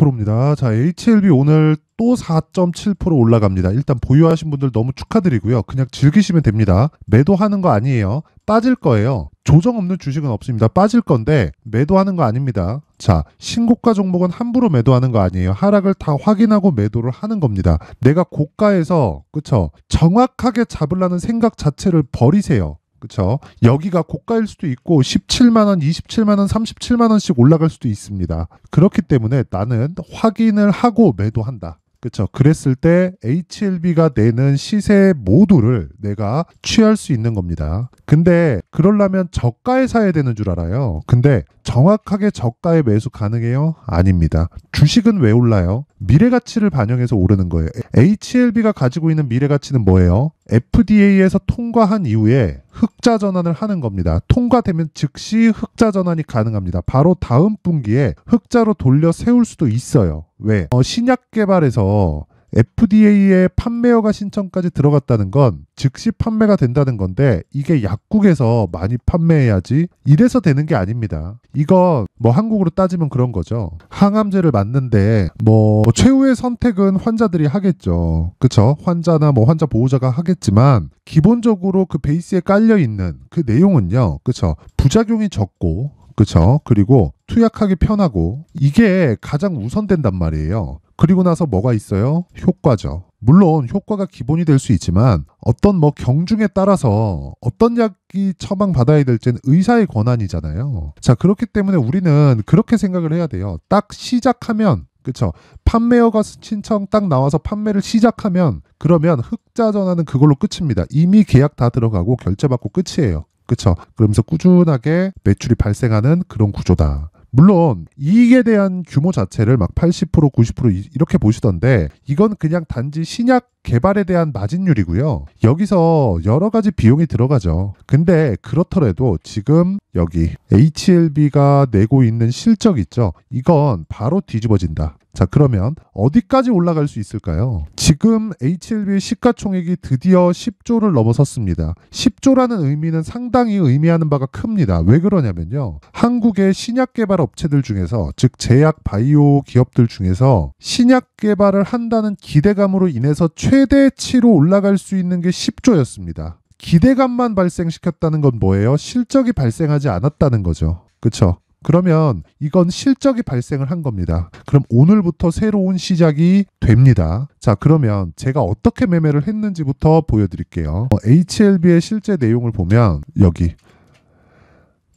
4.7%입니다. 자, HLB 오늘 또 4.7% 올라갑니다. 일단 보유하신 분들 너무 축하드리고요. 그냥 즐기시면 됩니다. 매도하는 거 아니에요. 빠질 거예요. 조정 없는 주식은 없습니다. 빠질 건데 매도하는 거 아닙니다. 자, 신고가 종목은 함부로 매도하는 거 아니에요. 하락을 다 확인하고 매도를 하는 겁니다. 내가 고가에서 그쵸 정확하게 잡으려는 생각 자체를 버리세요. 그렇죠. 여기가 고가일 수도 있고 17만 원, 27만 원, 37만 원씩 올라갈 수도 있습니다. 그렇기 때문에 나는 확인을 하고 매도한다. 그렇죠. 그랬을 때 HLB가 내는 시세 모두를 내가 취할 수 있는 겁니다. 근데 그럴라면 저가에 사야 되는 줄 알아요. 근데 정확하게 저가에 매수 가능해요? 아닙니다. 주식은 왜 올라요? 미래 가치를 반영해서 오르는 거예요. HLB가 가지고 있는 미래 가치는 뭐예요? FDA에서 통과한 이후에 흑자 전환을 하는 겁니다. 통과되면 즉시 흑자 전환이 가능합니다. 바로 다음 분기에 흑자로 돌려 세울 수도 있어요. 왜? 어, 신약 개발에서 FDA의 판매허가 신청까지 들어갔다는 건 즉시 판매가 된다는 건데 이게 약국에서 많이 판매해야지 이래서 되는 게 아닙니다. 이건 뭐 한국으로 따지면 그런 거죠. 항암제를 맞는데 뭐 최후의 선택은 환자들이 하겠죠. 그쵸? 환자나 뭐 환자 보호자가 하겠지만 기본적으로 그 베이스에 깔려 있는 그 내용은요. 그쵸? 부작용이 적고 그쵸? 그리고 투약하기 편하고 이게 가장 우선된단 말이에요. 그리고 나서 뭐가 있어요? 효과죠. 물론 효과가 기본이 될 수 있지만 어떤 뭐 경중에 따라서 어떤 약이 처방받아야 될지는 의사의 권한이잖아요. 자, 그렇기 때문에 우리는 그렇게 생각을 해야 돼요. 딱 시작하면 그쵸 판매어가 신청 딱 나와서 판매를 시작하면 그러면 흑자 전환은 그걸로 끝입니다. 이미 계약 다 들어가고 결제받고 끝이에요. 그쵸 그러면서 꾸준하게 매출이 발생하는 그런 구조다. 물론 이익에 대한 규모 자체를 막 80% 90% 이렇게 보시던데 이건 그냥 단지 신약 개발에 대한 마진율이고요. 여기서 여러 가지 비용이 들어가죠. 근데 그렇더라도 지금 여기 HLB가 내고 있는 실적 있죠. 이건 바로 뒤집어진다. 자, 그러면 어디까지 올라갈 수 있을까요? 지금 HLB의 시가총액이 드디어 10조를 넘어섰습니다. 10조라는 의미는 상당히 의미하는 바가 큽니다. 왜 그러냐면요. 한국의 신약 개발 업체들 중에서 즉 제약 바이오 기업들 중에서 신약 개발을 한다는 기대감으로 인해서 최대치로 올라갈 수 있는 게 10조였습니다. 기대감만 발생시켰다는 건 뭐예요? 실적이 발생하지 않았다는 거죠. 그렇죠? 그러면 이건 실적이 발생을 한 겁니다. 그럼 오늘부터 새로운 시작이 됩니다. 자, 그러면 제가 어떻게 매매를 했는지부터 보여드릴게요. 어, HLB의 실제 내용을 보면 여기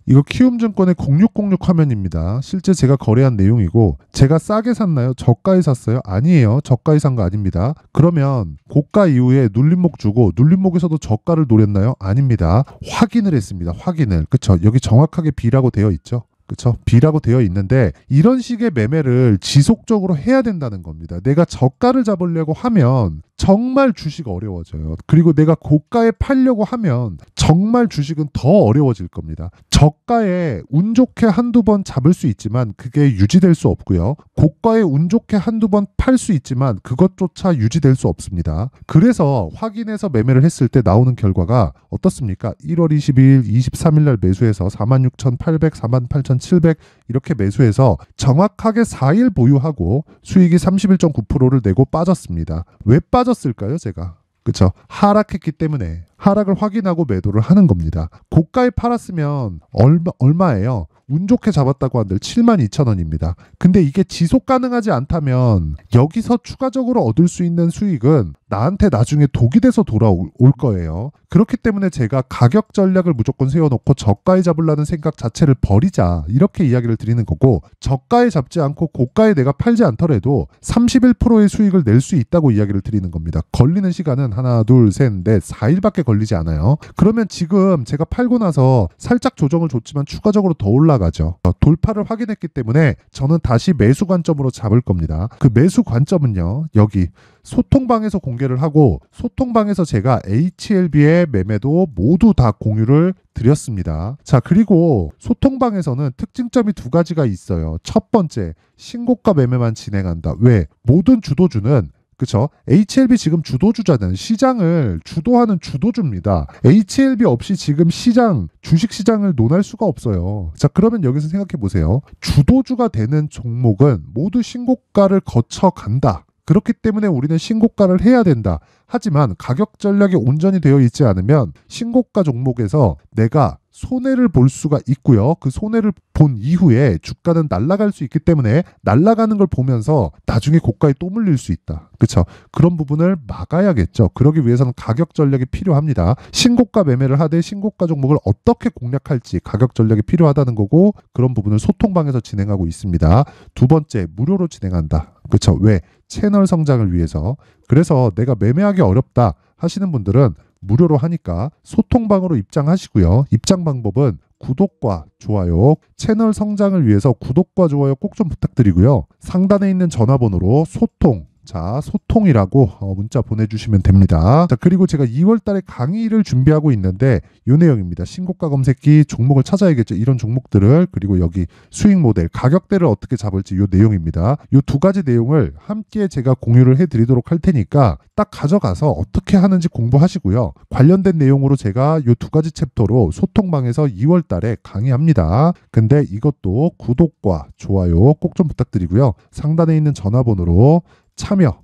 이거 키움증권의 0606 화면입니다. 실제 제가 거래한 내용이고 제가 싸게 샀나요? 저가에 샀어요? 아니에요. 저가에 산 거 아닙니다. 그러면 고가 이후에 눌림목 주고 눌림목에서도 저가를 노렸나요? 아닙니다. 확인을 했습니다. 확인을. 그쵸? 여기 정확하게 B라고 되어 있죠? 그렇죠? B라고 되어 있는데 이런 식의 매매를 지속적으로 해야 된다는 겁니다. 내가 저가를 잡으려고 하면 정말 주식 어려워져요. 그리고 내가 고가에 팔려고 하면 정말 주식은 더 어려워질 겁니다. 저가에 운 좋게 한두 번 잡을 수 있지만 그게 유지될 수 없고요. 고가에 운 좋게 한두 번 팔 수 있지만 그것조차 유지될 수 없습니다. 그래서 확인해서 매매를 했을 때 나오는 결과가 어떻습니까? 1월 22일, 23일 날 매수해서 46,800, 48,700 이렇게 매수해서 정확하게 4일 보유하고 수익이 31.9%를 내고 빠졌습니다. 왜 빠졌을까요, 제가? 그쵸? 하락했기 때문에 하락을 확인하고 매도를 하는 겁니다. 고가에 팔았으면 얼마, 얼마예요? 운 좋게 잡았다고 한들 7만 2천 원입니다. 근데 이게 지속 가능하지 않다면 여기서 추가적으로 얻을 수 있는 수익은 나한테 나중에 독이 돼서 돌아올 거예요. 그렇기 때문에 제가 가격 전략을 무조건 세워놓고 저가에 잡으려는 생각 자체를 버리자 이렇게 이야기를 드리는 거고 저가에 잡지 않고 고가에 내가 팔지 않더라도 31%의 수익을 낼 수 있다고 이야기를 드리는 겁니다. 걸리는 시간은 하나 둘 셋넷 4일밖에 걸리지 않습니다. 걸리지 않아요. 그러면 지금 제가 팔고 나서 살짝 조정을 줬지만 추가적으로 더 올라가죠. 어, 돌파를 확인했기 때문에 저는 다시 매수 관점으로 잡을 겁니다. 그 매수 관점은요. 여기 소통방에서 공개를 하고 소통방에서 제가 HLB의 매매도 모두 다 공유를 드렸습니다. 자, 그리고 소통방에서는 특징점이 두 가지가 있어요. 첫 번째, 신고가 매매만 진행한다. 왜? 모든 주도주는 그쵸? HLB 지금 주도주자는 시장을 주도하는 주도주입니다. HLB 없이 지금 시장, 주식시장을 논할 수가 없어요. 자, 그러면 여기서 생각해 보세요. 주도주가 되는 종목은 모두 신고가를 거쳐 간다. 그렇기 때문에 우리는 신고가를 해야 된다. 하지만 가격 전략이 온전히 되어 있지 않으면 신고가 종목에서 내가 손해를 볼 수가 있고요. 그 손해를 본 이후에 주가는 날라갈 수 있기 때문에 날라가는걸 보면서 나중에 고가에 또 물릴 수 있다. 그렇죠? 그런 부분을 막아야겠죠. 그러기 위해서는 가격 전략이 필요합니다. 신고가 매매를 하되 신고가 종목을 어떻게 공략할지 가격 전략이 필요하다는 거고 그런 부분을 소통방에서 진행하고 있습니다. 두 번째, 무료로 진행한다. 그렇죠? 왜? 채널 성장을 위해서. 그래서 내가 매매하기 어렵다 하시는 분들은 무료로 하니까 소통방으로 입장하시고요. 입장 방법은 구독과 좋아요, 채널 성장을 위해서 구독과 좋아요 꼭 좀 부탁드리고요. 상단에 있는 전화번호로 소통 자, 소통이라고 어, 문자 보내주시면 됩니다. 자, 그리고 제가 2월 달에 강의를 준비하고 있는데 요 내용입니다. 신고가 검색기 종목을 찾아야겠죠. 이런 종목들을 그리고 여기 수익 모델, 가격대를 어떻게 잡을지 요 내용입니다. 요 두 가지 내용을 함께 제가 공유를 해드리도록 할 테니까 딱 가져가서 어떻게 하는지 공부하시고요. 관련된 내용으로 제가 요 두 가지 챕터로 소통방에서 2월 달에 강의합니다. 근데 이것도 구독과 좋아요 꼭 좀 부탁드리고요. 상단에 있는 전화번호로 참여.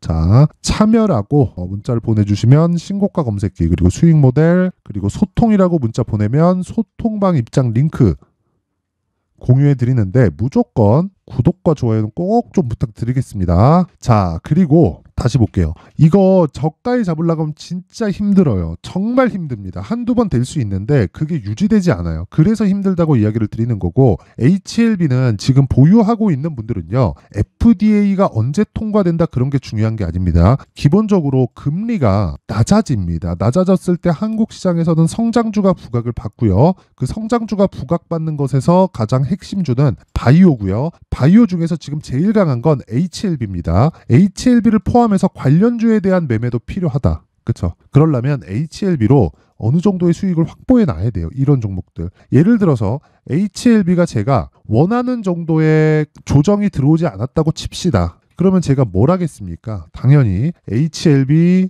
자, 참여라고 어, 문자를 보내주시면 신고가 검색기, 그리고 수익 모델, 그리고 소통이라고 문자 보내면 소통방 입장 링크 공유해 드리는데 무조건 구독과 좋아요는 꼭 좀 부탁드리겠습니다. 자, 그리고 다시 볼게요. 이거 저가에 잡으려고 하면 진짜 힘들어요. 정말 힘듭니다. 한두 번 될 수 있는데 그게 유지되지 않아요. 그래서 힘들다고 이야기를 드리는 거고 HLB는 지금 보유하고 있는 분들은요. FDA가 언제 통과된다 그런 게 중요한 게 아닙니다. 기본적으로 금리가 낮아집니다. 낮아졌을 때 한국 시장에서는 성장주가 부각을 받고요. 그 성장주가 부각받는 것에서 가장 핵심주는 바이오고요. 바이오 중에서 지금 제일 강한 건 HLB입니다. HLB를 포함 포함해서 관련주에 대한 매매도 필요하다. 그쵸 그러려면 HLB로 어느 정도의 수익을 확보해 놔야 돼요. 이런 종목들. 예를 들어서 HLB가 제가 원하는 정도의 조정이 들어오지 않았다고 칩시다. 그러면 제가 뭘 하겠습니까? 당연히 HLB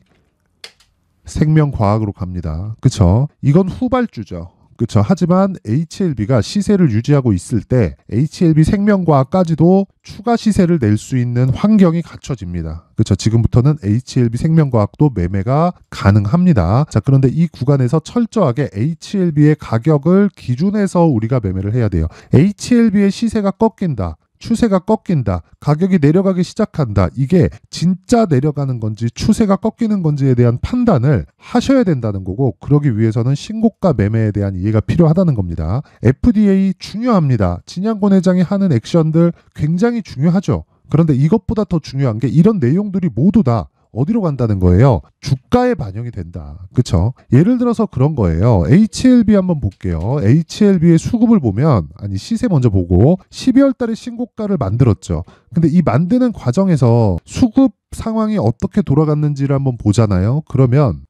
생명과학으로 갑니다. 그쵸? 이건 후발주죠. 그렇죠. 하지만 HLB가 시세를 유지하고 있을 때 HLB 생명과학까지도 추가 시세를 낼 수 있는 환경이 갖춰집니다. 그렇죠. 지금부터는 HLB 생명과학도 매매가 가능합니다. 자, 그런데 이 구간에서 철저하게 HLB의 가격을 기준해서 우리가 매매를 해야 돼요. HLB의 시세가 꺾인다. 추세가 꺾인다. 가격이 내려가기 시작한다. 이게 진짜 내려가는 건지 추세가 꺾이는 건지에 대한 판단을 하셔야 된다는 거고 그러기 위해서는 신고가 매매에 대한 이해가 필요하다는 겁니다. FDA 중요합니다. 진양권 회장이 하는 액션들 굉장히 중요하죠. 그런데 이것보다 더 중요한 게 이런 내용들이 모두 다 어디로 간다는 거예요? 주가에 반영이 된다. 그쵸? 예를 들어서 그런 거예요. HLB 한번 볼게요. HLB의 수급을 보면, 아니, 시세 먼저 보고, 12월 달에 신고가를 만들었죠. 근데 이 만드는 과정에서 수급 상황이 어떻게 돌아갔는지를 한번 보잖아요. 그러면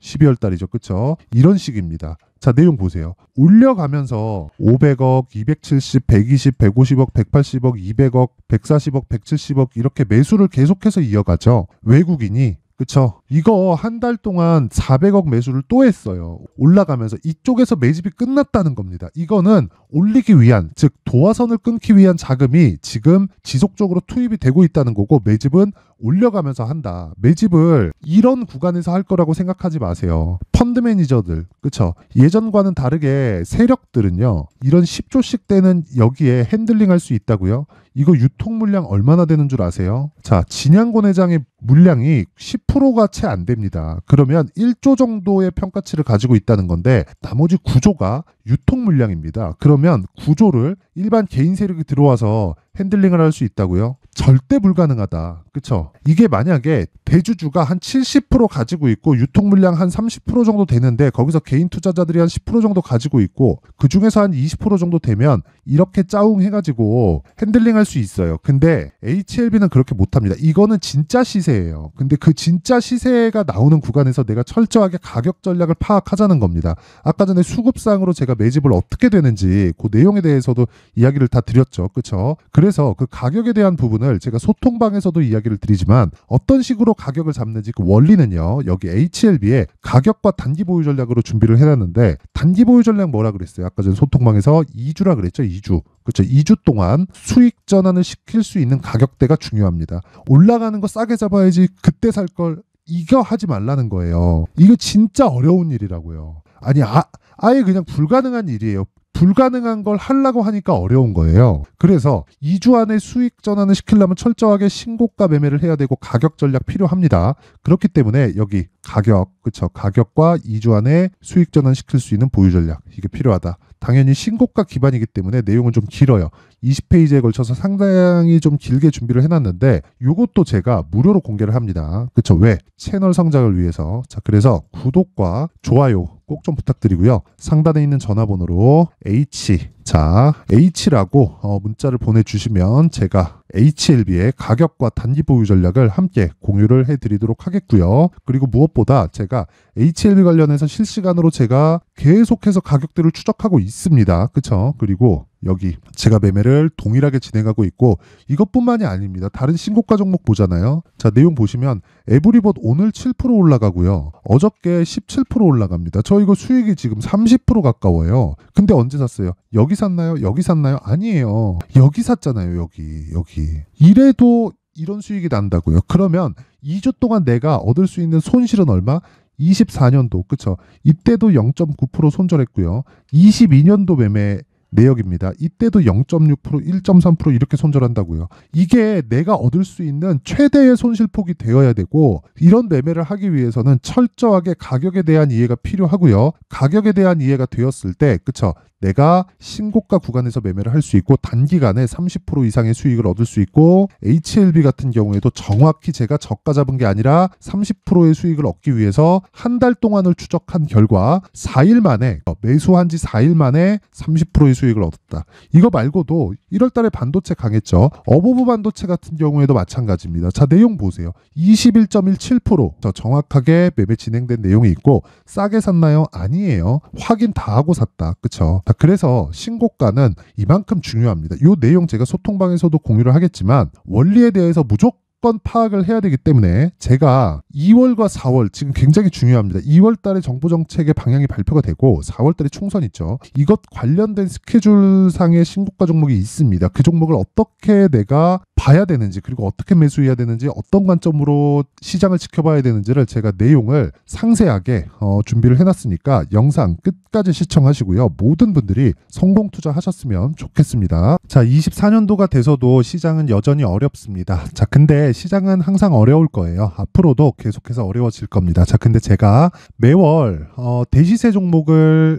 12월 달이죠. 그쵸? 이런 식입니다. 자, 내용 보세요. 올려가면서 500억, 270, 120, 150억, 180억, 200억, 140억, 170억 이렇게 매수를 계속해서 이어가죠. 외국인이 그쵸 이거 한 달 동안 400억 매수를 또 했어요. 올라가면서 이쪽에서 매집이 끝났다는 겁니다. 이거는 올리기 위한, 즉 도화선을 끊기 위한 자금이 지금 지속적으로 투입이 되고 있다는 거고 매집은 올려가면서 한다. 매집을 이런 구간에서 할 거라고 생각하지 마세요. 펀드 매니저들, 그쵸? 예전과는 다르게 세력들은요, 이런 10조씩 되는 여기에 핸들링 할 수 있다고요? 이거 유통 물량 얼마나 되는 줄 아세요? 자, 진양곤 회장의 물량이 10%가 채안 됩니다. 그러면 1조 정도의 평가치를 가지고 있다는 건데 나머지 9조가 유통 물량입니다. 그러면 9조를 일반 개인 세력이 들어와서 핸들링을 할 수 있다고요? 절대 불가능하다. 그쵸? 이게 만약에 대주주가 한 70% 가지고 있고 유통 물량 한 30% 정도 되는데 거기서 개인 투자자들이 한 10% 정도 가지고 있고 그 중에서 한 20% 정도 되면 이렇게 짜웅 해가지고 핸들링 할 수 있어요. 근데 HLB는 그렇게 못합니다. 이거는 진짜 시세예요. 근데 그 진짜 시세가 나오는 구간에서 내가 철저하게 가격 전략을 파악하자는 겁니다. 아까 전에 수급상으로 제가 매집을 어떻게 되는지 그 내용에 대해서도 이야기를 다 드렸죠. 그쵸? 그래서 그 가격에 대한 부분은 부분을 제가 소통방에서도 이야기를 드리지만 어떤 식으로 가격을 잡는지 그 원리는요. 여기 HLB에 가격과 단기 보유 전략으로 준비를 해놨는데 단기 보유 전략 뭐라 그랬어요? 아까 전 소통방에서 2주라 그랬죠. 2주. 그렇죠. 2주 동안 수익 전환을 시킬 수 있는 가격대가 중요합니다. 올라가는 거 싸게 잡아야지 그때 살 걸 이거 하지 말라는 거예요. 이거 진짜 어려운 일이라고요. 아니 아, 아예 그냥 불가능한 일이에요. 불가능한 걸 하려고 하니까 어려운 거예요. 그래서 2주 안에 수익 전환을 시키려면 철저하게 신고가 매매를 해야 되고 가격 전략 필요합니다. 그렇기 때문에 여기 가격, 그쵸. 가격과 2주 안에 수익 전환 시킬 수 있는 보유 전략. 이게 필요하다. 당연히 신고가 기반이기 때문에 내용은 좀 길어요. 20페이지에 걸쳐서 상당히 좀 길게 준비를 해놨는데 이것도 제가 무료로 공개를 합니다. 그쵸? 왜? 채널 성장을 위해서. 자, 그래서 구독과 좋아요 꼭좀 부탁드리고요. 상단에 있는 전화번호로 H 자 H라고 어, 문자를 보내주시면 제가 HLB의 가격과 단기 보유 전략을 함께 공유를 해드리도록 하겠고요. 그리고 무엇보다 제가 HLB 관련해서 실시간으로 제가 계속해서 가격들을 추적하고 있습니다. 그쵸? 그리고 여기 제가 매매를 동일하게 진행하고 있고 이것뿐만이 아닙니다. 다른 신고가 종목 보잖아요. 자 내용 보시면 에브리봇 오늘 7% 올라가고요. 어저께 17% 올라갑니다. 저 이거 수익이 지금 30% 가까워요. 근데 언제 샀어요? 여기 샀나요? 여기 샀나요? 아니에요. 여기 샀잖아요. 여기 여기. 이래도 이런 수익이 난다고요. 그러면 2주 동안 내가 얻을 수 있는 손실은 얼마? 24년도 그쵸? 이때도 0.9% 손절했고요. 22년도 매매 내역입니다. 이때도 0.6% 1.3% 이렇게 손절한다고요. 이게 내가 얻을 수 있는 최대의 손실폭이 되어야 되고 이런 매매를 하기 위해서는 철저하게 가격에 대한 이해가 필요하고요. 가격에 대한 이해가 되었을 때 그쵸 내가 신고가 구간에서 매매를 할 수 있고 단기간에 30% 이상의 수익을 얻을 수 있고 HLB 같은 경우에도 정확히 제가 저가 잡은 게 아니라 30%의 수익을 얻기 위해서 한 달 동안을 추적한 결과 4일 만에 매수한 지 4일 만에 30%의 수익 을 수익을 얻었다. 이거 말고도 1월 달에 반도체 강했죠. 어부부 반도체 같은 경우에도 마찬가지입니다. 자, 내용 보세요. 21.17% 정확하게 매매 진행된 내용이 있고 싸게 샀나요? 아니에요. 확인 다 하고 샀다. 그쵸? 자, 그래서 신고가는 이만큼 중요합니다. 이 내용 제가 소통방에서도 공유를 하겠지만 원리에 대해서 무조건 번 파악을 해야 되기 때문에 제가 2월과 4월 지금 굉장히 중요합니다. 2월 달에 정부 정책의 방향이 발표가 되고 4월 달에 총선 있죠. 이것 관련된 스케줄상의 신고가 종목이 있습니다. 그 종목을 어떻게 내가 봐야 되는지 그리고 어떻게 매수해야 되는지 어떤 관점으로 시장을 지켜봐야 되는지를 제가 내용을 상세하게 어, 준비를 해놨으니까 영상 끝까지 시청하시고요. 모든 분들이 성공 투자하셨으면 좋겠습니다. 자 24년도가 돼서도 시장은 여전히 어렵습니다. 자 근데 시장은 항상 어려울 거예요. 앞으로도 계속해서 어려워질 겁니다. 자 근데 제가 매월 어, 대시세 종목을